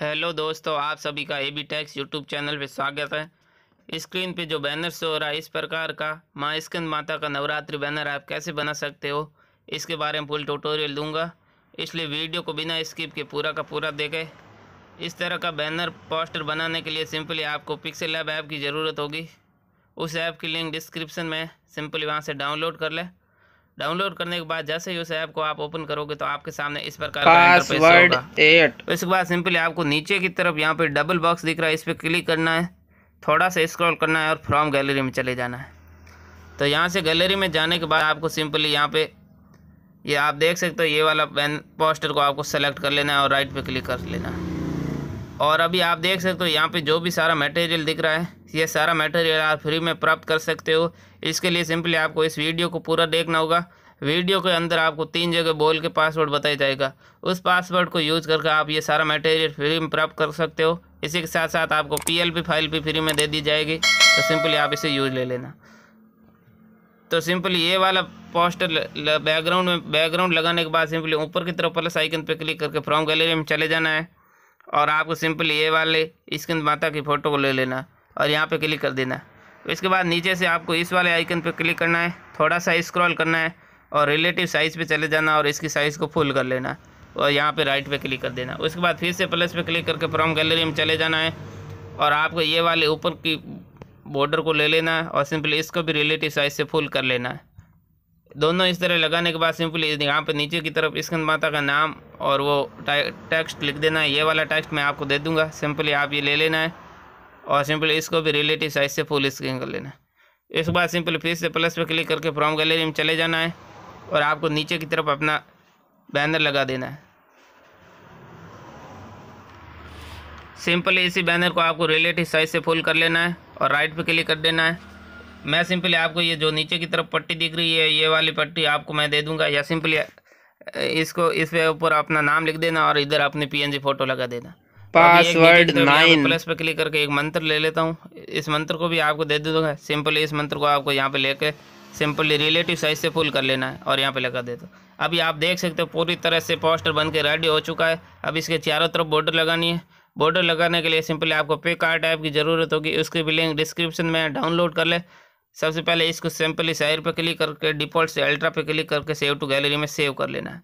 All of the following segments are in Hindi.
हेलो दोस्तों आप सभी का A B tax YouTube channel पर स्वागत है स्क्रीन पे जो बैनर शो हो रहा है इस प्रकार का माँ स्कंद माता का नवरात्रि बैनर आप कैसे बना सकते हो इसके बारे में फुल ट्यूटोरियल दूंगा इसलिए वीडियो को बिना स्किप के पूरा का पूरा देखें इस तरह का बैनर पोस्टर बनाने के लिए सिंपली आपको पिक्सल ऐप ऐप की ज़रूरत होगी उस ऐप की लिंक डिस्क्रिप्सन में सिंपली वहाँ से डाउनलोड कर लें डाउनलोड करने के बाद जैसे ही उस ऐप को आप ओपन करोगे तो आपके सामने इस प्रकार पासवर्ड एट तो इसके बाद सिंपली आपको नीचे की तरफ यहाँ पे डबल बॉक्स दिख रहा है इस पर क्लिक करना है थोड़ा सा स्क्रॉल करना है और फ्रॉम गैलरी में चले जाना है तो यहाँ से गैलरी में जाने के बाद आपको सिंपली यहाँ पे ये आप देख सकते हो ये वाला पेन पोस्टर को आपको सेलेक्ट कर लेना है और राइट पे क्लिक कर लेना है और अभी आप देख सकते हो यहाँ पे जो भी सारा मटेरियल दिख रहा है ये सारा मटेरियल आप फ्री में प्राप्त कर सकते हो इसके लिए सिंपली आपको इस वीडियो को पूरा देखना होगा वीडियो के अंदर आपको तीन जगह बोल के पासवर्ड बताया जाएगा उस पासवर्ड को यूज करके आप ये सारा मटेरियल फ्री में प्राप्त कर सकते हो इसी के साथ साथ आपको पीएलपी फाइल भी फ्री में दे दी जाएगी तो सिंपली आप इसे यूज ले लेना तो सिंपली ये वाला पोस्टर बैकग्राउंड में बैकग्राउंड लगाने के बाद सिंपली ऊपर की तरफ प्लस आइकन पर क्लिक करके फ्रॉम गैलरी में चले जाना है और आपको सिंपली ये वाले स्किन माता की फ़ोटो को ले लेना और यहाँ पे क्लिक कर देना है तो इसके बाद नीचे से आपको इस वाले आइकन पे क्लिक करना है थोड़ा सा स्क्रॉल करना है और रिलेटिव साइज़ पे चले जाना और इसकी साइज़ को फुल कर लेना और यहाँ पे राइट पे क्लिक कर देना उसके बाद फिर से प्लस पे क्लिक करके फ्रॉम गैलरी में चले जाना है और आपको ये वाले ऊपर की बॉर्डर को ले लेना है और सिंपली इसको भी रिलेटिव साइज़ से फुल कर लेना है दोनों इस तरह लगाने के बाद सिंपली यहाँ पर नीचे की तरफ स्कंद माता का नाम और वो टेक्स्ट लिख देना है ये वाला टेक्स्ट मैं आपको दे दूँगा सिंपली आप ये ले लेना है और सिंपल इसको भी रिलेटिव साइज से फुल स्क्रीन कर लेना है इसके बाद सिंपल फिर से प्लस पे क्लिक करके फ्रॉम गैलरी में चले जाना है और आपको नीचे की तरफ अपना बैनर लगा देना है सिंपली इसी बैनर को आपको रिलेटिव साइज से फुल कर लेना है और राइट पे क्लिक कर देना है मैं सिंपली आपको ये जो नीचे की तरफ पट्टी दिख रही है ये वाली पट्टी आपको मैं दे दूंगा या सिंपली इसको इस पे ऊपर अपना नाम लिख देना और इधर अपनी पीएनजी फ़ोटो लगा देना तो पासवर्ड नाइन तो प्लस पे क्लिक करके एक मंत्र ले लेता हूँ इस मंत्र को भी आपको दे दूंगा सिंपली इस मंत्र को आपको यहाँ पे लेके सिंपली रिलेटिव साइज से फुल कर लेना है और यहाँ पे लगा दे दो अभी आप देख सकते हो पूरी तरह से पोस्टर बन के रेडी हो चुका है अब इसके चारों तरफ बॉर्डर लगानी है बॉर्डर लगाने के लिए सिंपली आपको पे कार्ड ऐप की ज़रूरत होगी उसकी भी लिंक डिस्क्रिप्शन में डाउनलोड कर ले सबसे पहले इसको सिंपली साइड पर क्लिक करके डिफ़ॉल्ट से अल्ट्रा पे क्लिक करके सेव टू गैलरी में सेव कर लेना है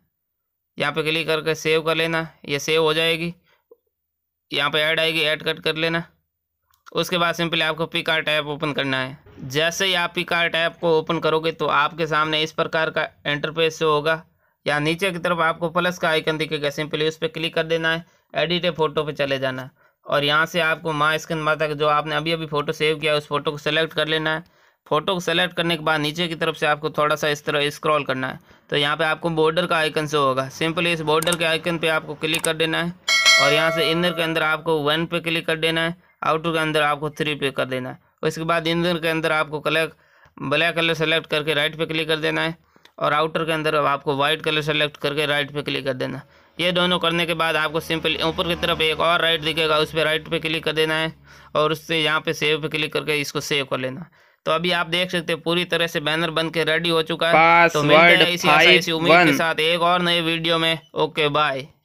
यहाँ पे क्लिक करके सेव कर लेना ये सेव हो जाएगी यहाँ पे ऐड आएगी ऐड कट कर लेना उसके बाद सिंपली आपको पिकार ऐप ओपन करना है जैसे ही आप पिकार ऐप को ओपन करोगे तो आपके सामने इस प्रकार का इंटरफेस से होगा या नीचे की तरफ आपको प्लस का आइकन दिखेगा सिंपली उस पर क्लिक कर देना है एडिट फोटो पर चले जाना है और यहाँ से आपको माँ स्किन माता का जो आपने अभी अभी फ़ोटो सेव किया उस फोटो को सेलेक्ट कर लेना है फ़ोटो को सेलेक्ट करने के बाद नीचे की तरफ से आपको थोड़ा सा इस तरह स्क्रॉल करना है तो यहाँ पे आपको बॉर्डर का आइकन से होगा सिंपली इस बॉर्डर के आइकन पे आपको क्लिक कर देना है और यहाँ से इंधन के अंदर आपको वन पे क्लिक कर देना है आउटर के अंदर आपको थ्री पे कर देना है और इसके बाद इंधन के अंदर आपको कलर ब्लैक कलर सेलेक्ट करके राइट पे क्लिक कर देना है और आउटर के अंदर आपको वाइट कलर सेलेक्ट करके राइट पे क्लिक कर देना है ये दोनों करने के बाद आपको सिंपल ऊपर की तरफ एक और राइट दिखेगा उस पर राइट पे क्लिक कर देना है और उससे यहाँ पे सेव पे क्लिक करके इसको सेव कर लेना तो अभी आप देख सकते हैं पूरी तरह से बैनर बन के रेडी हो चुका है तो मिलते हैं इसी उम्मीद के साथ एक और नए वीडियो में ओके बाय